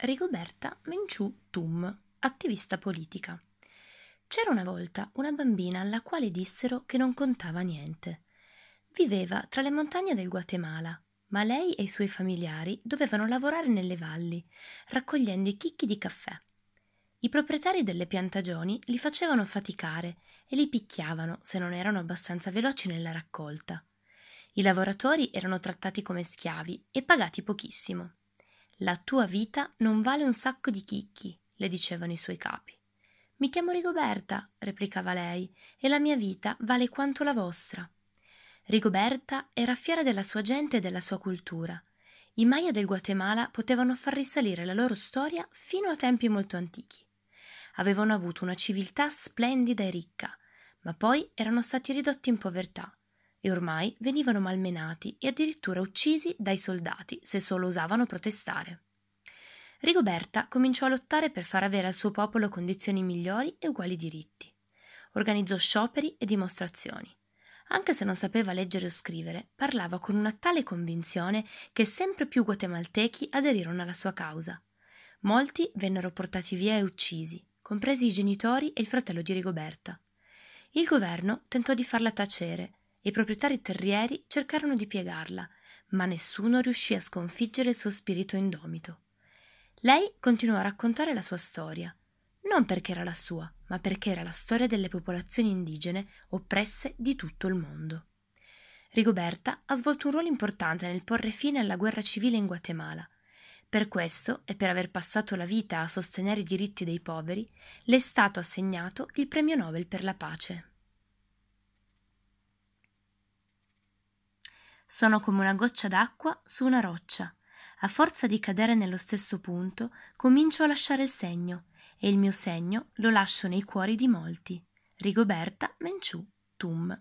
Rigoberta Menciù Tum, attivista politica. C'era una volta una bambina alla quale dissero che non contava niente. Viveva tra le montagne del Guatemala, ma lei e i suoi familiari dovevano lavorare nelle valli, raccogliendo i chicchi di caffè. I proprietari delle piantagioni li facevano faticare e li picchiavano se non erano abbastanza veloci nella raccolta. I lavoratori erano trattati come schiavi e pagati pochissimo. La tua vita non vale un sacco di chicchi, le dicevano i suoi capi. Mi chiamo Rigoberta, replicava lei, e la mia vita vale quanto la vostra. Rigoberta era fiera della sua gente e della sua cultura. I Maya del Guatemala potevano far risalire la loro storia fino a tempi molto antichi. Avevano avuto una civiltà splendida e ricca, ma poi erano stati ridotti in povertà e ormai venivano malmenati e addirittura uccisi dai soldati se solo osavano protestare. Rigoberta cominciò a lottare per far avere al suo popolo condizioni migliori e uguali diritti. Organizzò scioperi e dimostrazioni. Anche se non sapeva leggere o scrivere, parlava con una tale convinzione che sempre più guatemaltechi aderirono alla sua causa. Molti vennero portati via e uccisi, compresi i genitori e il fratello di Rigoberta. Il governo tentò di farla tacere, i proprietari terrieri cercarono di piegarla, ma nessuno riuscì a sconfiggere il suo spirito indomito. Lei continuò a raccontare la sua storia, non perché era la sua, ma perché era la storia delle popolazioni indigene oppresse di tutto il mondo. Rigoberta ha svolto un ruolo importante nel porre fine alla guerra civile in Guatemala. Per questo, e per aver passato la vita a sostenere i diritti dei poveri, le è stato assegnato il Premio Nobel per la pace. Sono come una goccia d'acqua su una roccia. A forza di cadere nello stesso punto, comincio a lasciare il segno, e il mio segno lo lascio nei cuori di molti. Rigoberta Menciù Tum.